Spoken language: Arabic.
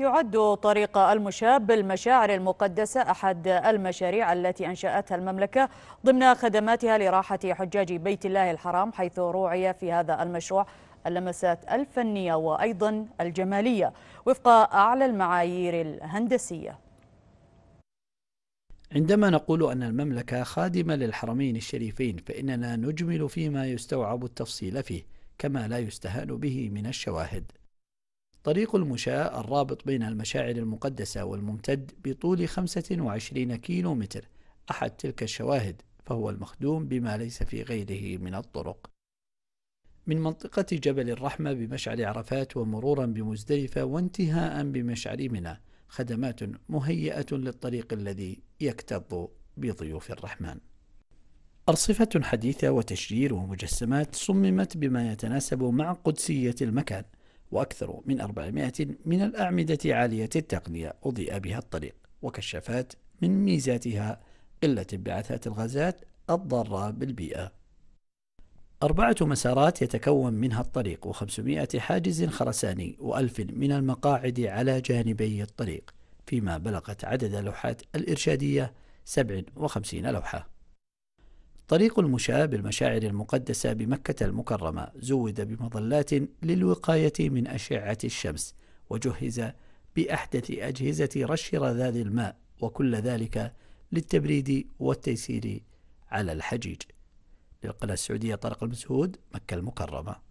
يعد طريق المشاب بالمشاعر المقدسة أحد المشاريع التي أنشأتها المملكة ضمن خدماتها لراحة حجاج بيت الله الحرام حيث روعي في هذا المشروع اللمسات الفنية وأيضا الجمالية وفق أعلى المعايير الهندسية عندما نقول أن المملكة خادمة للحرمين الشريفين فإننا نجمل فيما يستوعب التفصيل فيه كما لا يستهان به من الشواهد طريق المشاة الرابط بين المشاعر المقدسة والممتد بطول 25 كيلو متر أحد تلك الشواهد فهو المخدوم بما ليس في غيره من الطرق من منطقة جبل الرحمة بمشعر عرفات ومرورا بمزدلفة وانتهاء بمشعر منى خدمات مهيئة للطريق الذي يكتظ بضيوف الرحمن أرصفة حديثة وتشجير ومجسمات صممت بما يتناسب مع قدسية المكان وأكثر من 400 من الأعمدة عالية التقنية أضيء بها الطريق وكشفات من ميزاتها قلة انبعاثات الغازات الضارة بالبيئة أربعة مسارات يتكون منها الطريق و500 حاجز خرساني وألف من المقاعد على جانبي الطريق فيما بلغت عدد اللوحات الإرشادية 57 لوحة طريق المشاة بالمشاعر المقدسة بمكة المكرمة زود بمظلات للوقاية من أشعة الشمس وجهز بأحدث أجهزة رش رذاذ الماء وكل ذلك للتبريد والتيسير على الحجيج للقناة السعودية طرق المسهود مكة المكرمة